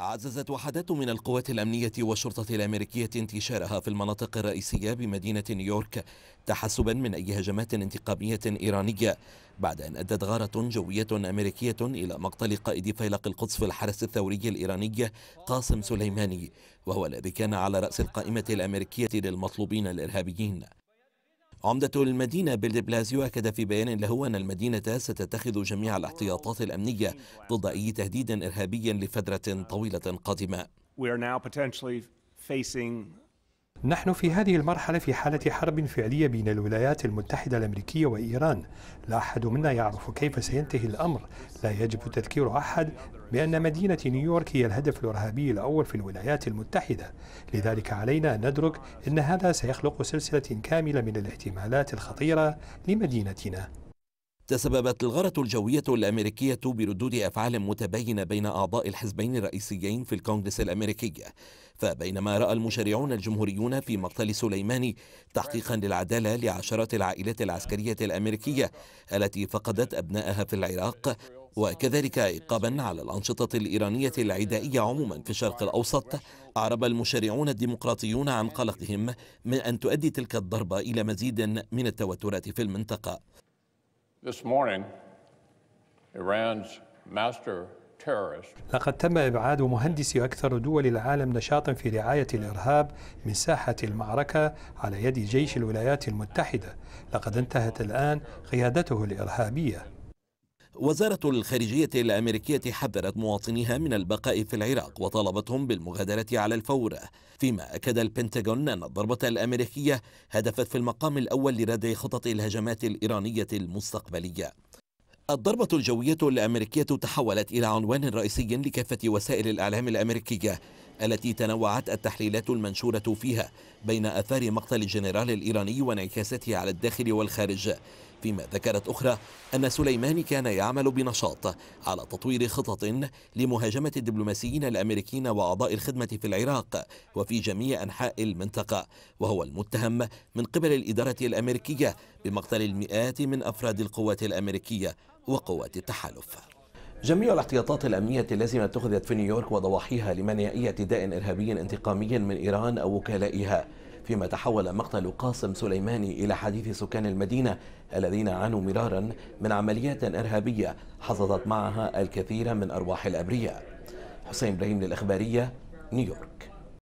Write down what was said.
عززت وحدات من القوات الأمنية والشرطة الأمريكية انتشارها في المناطق الرئيسية بمدينة نيويورك تحسبا من أي هجمات انتقامية إيرانية بعد أن أدت غارة جوية أمريكية إلى مقتل قائد فيلق القدس في الحرس الثوري الإيراني قاسم سليماني وهو الذي كان على رأس القائمة الأمريكية للمطلوبين الإرهابيين عمدة المدينة بيل بلازيو أكد في بيان له أن المدينة ستتخذ جميع الاحتياطات الأمنية ضد أي تهديد إرهابي لفترة طويلة قادمة. We are now potentially facing نحن في هذه المرحلة في حالة حرب فعلية بين الولايات المتحدة الأمريكية وإيران لا أحد منا يعرف كيف سينتهي الأمر لا يجب تذكير أحد بأن مدينة نيويورك هي الهدف الإرهابي الأول في الولايات المتحدة لذلك علينا أن ندرك أن هذا سيخلق سلسلة كاملة من الاحتمالات الخطيرة لمدينتنا تسببت الغارة الجوية الأمريكية بردود أفعال متباينة بين أعضاء الحزبين الرئيسيين في الكونغرس الأمريكي فبينما رأى المشرعون الجمهوريون في مقتل سليماني تحقيقا للعدالة لعشرات العائلات العسكرية الأمريكية التي فقدت أبنائها في العراق وكذلك عقابا على الأنشطة الإيرانية العدائية عموما في الشرق الأوسط أعرب المشرعون الديمقراطيون عن قلقهم من أن تؤدي تلك الضربة إلى مزيد من التوترات في المنطقة This morning, Iran's master لقد تم إبعاد مهندسي أكثر دول العالم نشاطا في رعاية الإرهاب من ساحة المعركة على يد جيش الولايات المتحدة لقد انتهت الآن قيادته الإرهابية وزارة الخارجية الأمريكية حذرت مواطنيها من البقاء في العراق وطالبتهم بالمغادرة على الفور فيما أكد البنتاغون أن الضربة الأمريكية هدفت في المقام الأول لردع خطط الهجمات الإيرانية المستقبلية الضربة الجوية الأمريكية تحولت إلى عنوان رئيسي لكافة وسائل الإعلام الأمريكية التي تنوعت التحليلات المنشورة فيها بين آثار مقتل الجنرال الإيراني وانعكاساته على الداخل والخارج فيما ذكرت أخرى أن سليماني كان يعمل بنشاط على تطوير خطط لمهاجمة الدبلوماسيين الأمريكيين وأعضاء الخدمة في العراق وفي جميع أنحاء المنطقة وهو المتهم من قبل الإدارة الأمريكية بمقتل المئات من أفراد القوات الأمريكية وقوات التحالف جميع الاحتياطات الأمنية اللازمه اتخذت في نيويورك وضواحيها لمنع اي اعتداء إرهابي انتقامي من إيران أو وكلائها فيما تحول مقتل قاسم سليماني إلى حديث سكان المدينة الذين عانوا مرارا من عمليات إرهابية حصدت معها الكثير من أرواح الأبرياء حسين إبراهيم للإخبارية نيويورك